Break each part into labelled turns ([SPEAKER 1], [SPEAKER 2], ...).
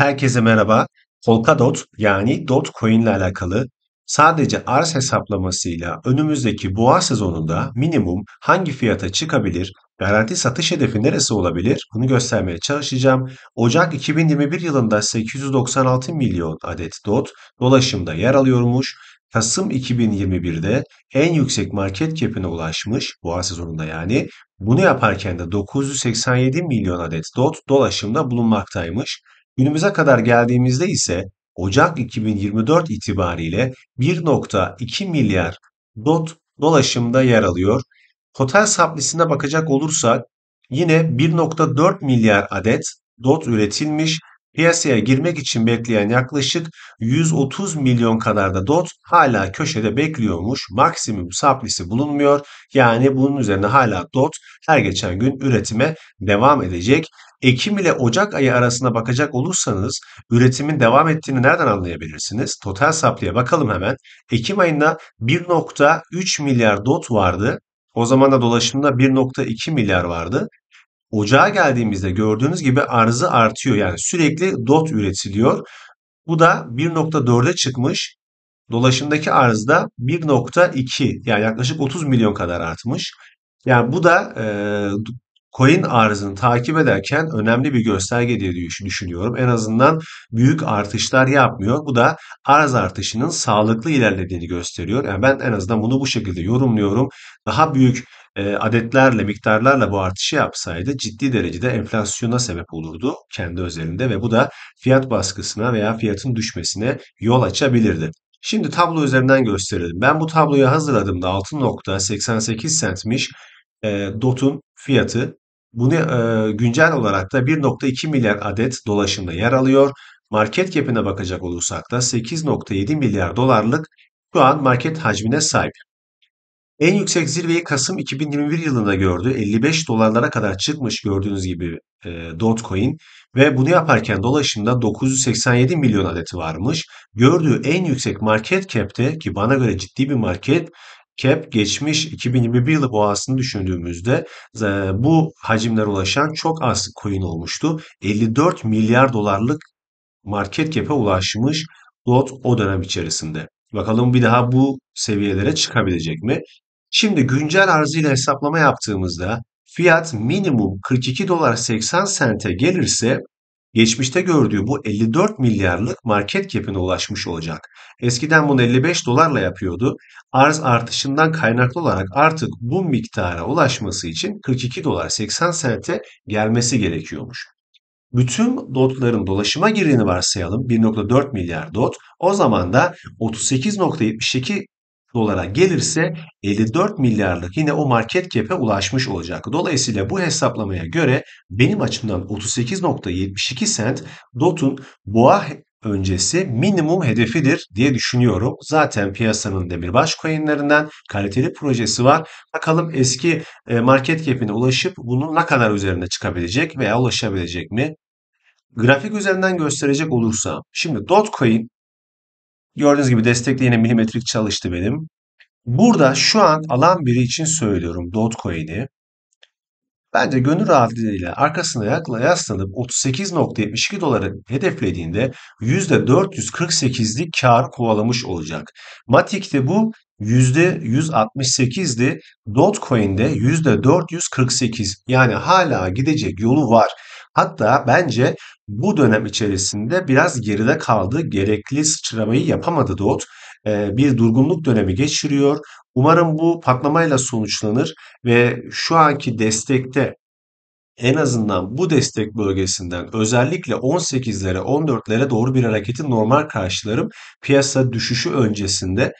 [SPEAKER 1] Herkese merhaba. Polkadot yani Dotcoin ile alakalı sadece arz hesaplamasıyla önümüzdeki boğa sezonunda minimum hangi fiyata çıkabilir, garanti satış hedefi neresi olabilir bunu göstermeye çalışacağım. Ocak 2021 yılında 896 milyon adet DOT dolaşımda yer alıyormuş. Kasım 2021'de en yüksek market cap'ine ulaşmış boğa sezonunda yani. Bunu yaparken de 987 milyon adet DOT dolaşımda bulunmaktaymış. Günümüze kadar geldiğimizde ise Ocak 2024 itibariyle 1.2 milyar dot dolaşımda yer alıyor. Total saplisine bakacak olursak yine 1.4 milyar adet dot üretilmiş Piyasaya girmek için bekleyen yaklaşık 130 milyon kadar da DOT hala köşede bekliyormuş. Maksimum saplisi bulunmuyor. Yani bunun üzerine hala DOT her geçen gün üretime devam edecek. Ekim ile Ocak ayı arasına bakacak olursanız üretimin devam ettiğini nereden anlayabilirsiniz? Total saplıya bakalım hemen. Ekim ayında 1.3 milyar DOT vardı. O zaman da dolaşımda 1.2 milyar vardı. Ocağa geldiğimizde gördüğünüz gibi arzı artıyor. Yani sürekli dot üretiliyor. Bu da 1.4'e çıkmış. Dolaşımdaki arz da 1.2 yani yaklaşık 30 milyon kadar artmış. Yani bu da e, coin arzını takip ederken önemli bir gösterge diye düşünüyorum. En azından büyük artışlar yapmıyor. Bu da arz artışının sağlıklı ilerlediğini gösteriyor. Yani ben en azından bunu bu şekilde yorumluyorum. Daha büyük e, adetlerle, miktarlarla bu artışı yapsaydı ciddi derecede enflasyona sebep olurdu kendi özelinde ve bu da fiyat baskısına veya fiyatın düşmesine yol açabilirdi. Şimdi tablo üzerinden gösterelim. Ben bu tabloyu hazırladığımda 6.88 centmiş e, DOT'un fiyatı. Bunu e, güncel olarak da 1.2 milyar adet dolaşımda yer alıyor. Market cap'ine bakacak olursak da 8.7 milyar dolarlık şu an market hacmine sahip. En yüksek zirveyi Kasım 2021 yılında gördü. 55 dolarlara kadar çıkmış gördüğünüz gibi e, Dogecoin ve bunu yaparken dolaşımda 987 milyon adeti varmış. Gördüğü en yüksek market cap'te ki bana göre ciddi bir market cap geçmiş 2021 yılı boğasını düşündüğümüzde bu hacimler ulaşan çok az coin olmuştu. 54 milyar dolarlık market cap'e ulaşmış DOT o dönem içerisinde. Bakalım bir daha bu seviyelere çıkabilecek mi? Şimdi güncel arzıyla hesaplama yaptığımızda fiyat minimum 42 dolar 80 sente gelirse geçmişte gördüğü bu 54 milyarlık market cap'ine ulaşmış olacak. Eskiden bunu 55 dolarla yapıyordu. Arz artışından kaynaklı olarak artık bu miktara ulaşması için 42 dolar 80 sente gelmesi gerekiyormuş. Bütün dotların dolaşıma girdiğini varsayalım 1.4 milyar dot. O zaman da 38.72 dolara gelirse 54 milyarlık yine o market cap'e ulaşmış olacak. Dolayısıyla bu hesaplamaya göre benim açımdan 38.72 sent DOT'un boğa öncesi minimum hedefidir diye düşünüyorum. Zaten piyasanın da bir baş coinlerinden kaliteli projesi var. Bakalım eski e, market cap'ine ulaşıp bunun ne kadar üzerinde çıkabilecek veya ulaşabilecek mi? Grafik üzerinden gösterecek olursa şimdi Dotcoin Gördüğünüz gibi destekli yine milimetrik çalıştı benim. Burada şu an alan biri için söylüyorum Dogecoin'i. Bence gönül rahatlığıyla arkasına yakla yaslanıp 38.72 doları hedeflediğinde %448'lik kar kovalamış olacak. Matik'te bu %168'di. Dogecoin'de %448. Yani hala gidecek yolu var. Hatta bence bu dönem içerisinde biraz geride kaldı. Gerekli sıçramayı yapamadı Doğut. Ee, bir durgunluk dönemi geçiriyor. Umarım bu patlamayla sonuçlanır ve şu anki destekte en azından bu destek bölgesinden özellikle 18'lere 14'lere doğru bir hareketi normal karşılarım. Piyasa düşüşü öncesinde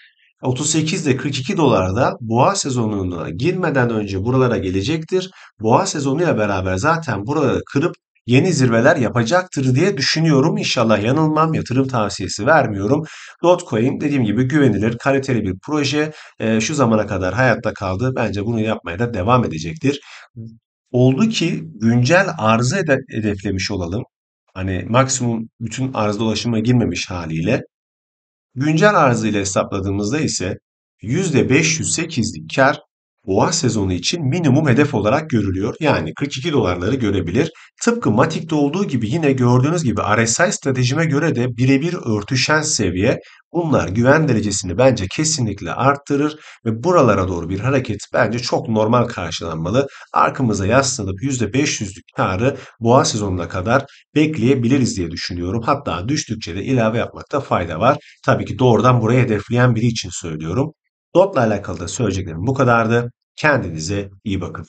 [SPEAKER 1] 38 ile 42 dolarda boğa sezonuna girmeden önce buralara gelecektir. Boğa sezonuyla beraber zaten buraları kırıp yeni zirveler yapacaktır diye düşünüyorum. İnşallah yanılmam. Yatırım tavsiyesi vermiyorum. Dotcoin dediğim gibi güvenilir, kaliteli bir proje. E, şu zamana kadar hayatta kaldı. Bence bunu yapmaya da devam edecektir. Oldu ki güncel arzı hedeflemiş olalım. Hani maksimum bütün arz dolaşıma girmemiş haliyle. Güncel arzı ile hesapladığımızda ise %508'lik kar boğa sezonu için minimum hedef olarak görülüyor. Yani 42 dolarları görebilir. Tıpkı Matik'te olduğu gibi yine gördüğünüz gibi RSI stratejime göre de birebir örtüşen seviye. Bunlar güven derecesini bence kesinlikle arttırır ve buralara doğru bir hareket bence çok normal karşılanmalı. Arkamıza yaslanıp %500'lük karı boğa sezonuna kadar bekleyebiliriz diye düşünüyorum. Hatta düştükçe de ilave yapmakta fayda var. Tabii ki doğrudan buraya hedefleyen biri için söylüyorum. Notla alakalı da söyleyeceklerim bu kadardı. Kendinize iyi bakın.